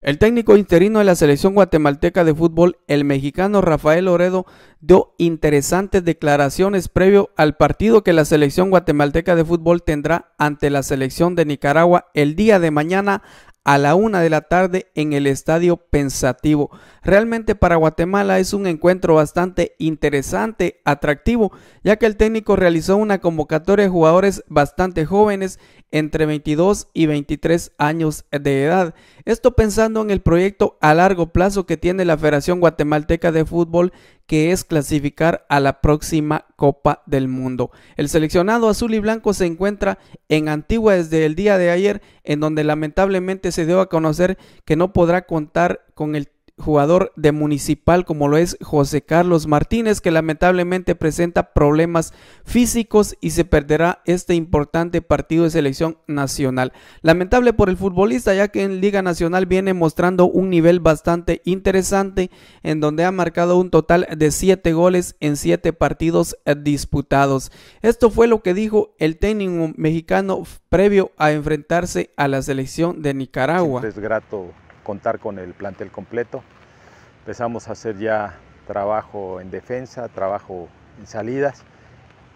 El técnico interino de la selección guatemalteca de fútbol, el mexicano Rafael Oredo, dio interesantes declaraciones previo al partido que la selección guatemalteca de fútbol tendrá ante la selección de Nicaragua el día de mañana a la una de la tarde en el Estadio Pensativo. Realmente para Guatemala es un encuentro bastante interesante, atractivo, ya que el técnico realizó una convocatoria de jugadores bastante jóvenes entre 22 y 23 años de edad. Esto pensando en el proyecto a largo plazo que tiene la Federación Guatemalteca de Fútbol, que es clasificar a la próxima Copa del Mundo. El seleccionado azul y blanco se encuentra en Antigua desde el día de ayer, en donde lamentablemente se dio a conocer que no podrá contar con el jugador de Municipal como lo es José Carlos Martínez, que lamentablemente presenta problemas físicos y se perderá este importante partido de selección nacional. Lamentable por el futbolista, ya que en Liga Nacional viene mostrando un nivel bastante interesante, en donde ha marcado un total de 7 goles en 7 partidos eh, disputados. Esto fue lo que dijo el técnico mexicano previo a enfrentarse a la selección de Nicaragua. es grato contar con el plantel completo. Empezamos a hacer ya trabajo en defensa, trabajo en salidas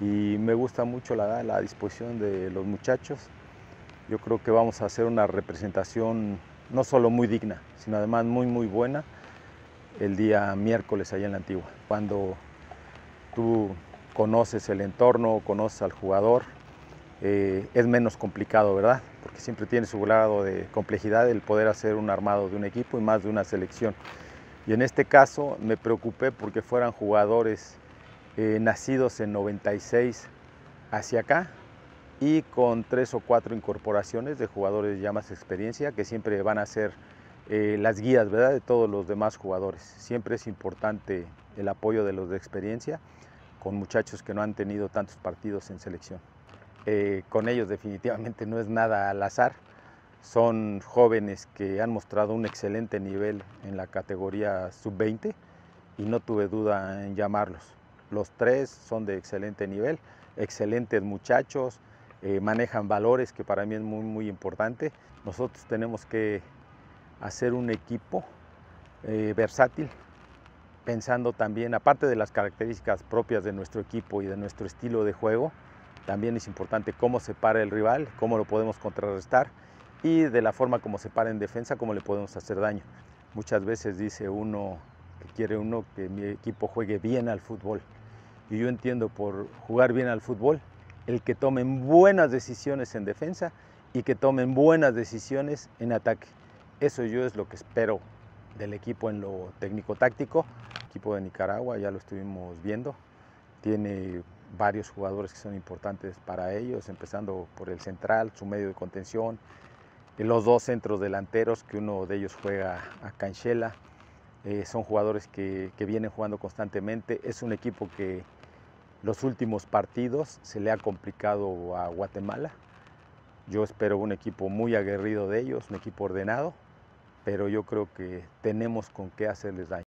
y me gusta mucho la, la disposición de los muchachos. Yo creo que vamos a hacer una representación no solo muy digna, sino además muy muy buena el día miércoles allá en la antigua. Cuando tú conoces el entorno, conoces al jugador, eh, es menos complicado, ¿verdad? Porque siempre tiene su grado de complejidad el poder hacer un armado de un equipo y más de una selección. Y en este caso me preocupé porque fueran jugadores eh, nacidos en 96 hacia acá y con tres o cuatro incorporaciones de jugadores ya más experiencia que siempre van a ser eh, las guías ¿verdad? de todos los demás jugadores. Siempre es importante el apoyo de los de experiencia con muchachos que no han tenido tantos partidos en selección. Eh, con ellos definitivamente no es nada al azar. Son jóvenes que han mostrado un excelente nivel en la categoría sub-20 y no tuve duda en llamarlos. Los tres son de excelente nivel, excelentes muchachos, eh, manejan valores que para mí es muy, muy importante. Nosotros tenemos que hacer un equipo eh, versátil, pensando también, aparte de las características propias de nuestro equipo y de nuestro estilo de juego, también es importante cómo se para el rival, cómo lo podemos contrarrestar y de la forma como se para en defensa, cómo le podemos hacer daño. Muchas veces dice uno que quiere uno que mi equipo juegue bien al fútbol. Y yo entiendo por jugar bien al fútbol el que tomen buenas decisiones en defensa y que tomen buenas decisiones en ataque. Eso yo es lo que espero del equipo en lo técnico-táctico. El equipo de Nicaragua, ya lo estuvimos viendo, tiene varios jugadores que son importantes para ellos, empezando por el central, su medio de contención, los dos centros delanteros, que uno de ellos juega a Canchela. Eh, son jugadores que, vienen jugando constantemente. Es un equipo que los últimos partidos se le ha complicado a Guatemala. Yo espero un equipo muy aguerrido de ellos, un equipo ordenado, pero yo creo que tenemos con qué hacerles daño.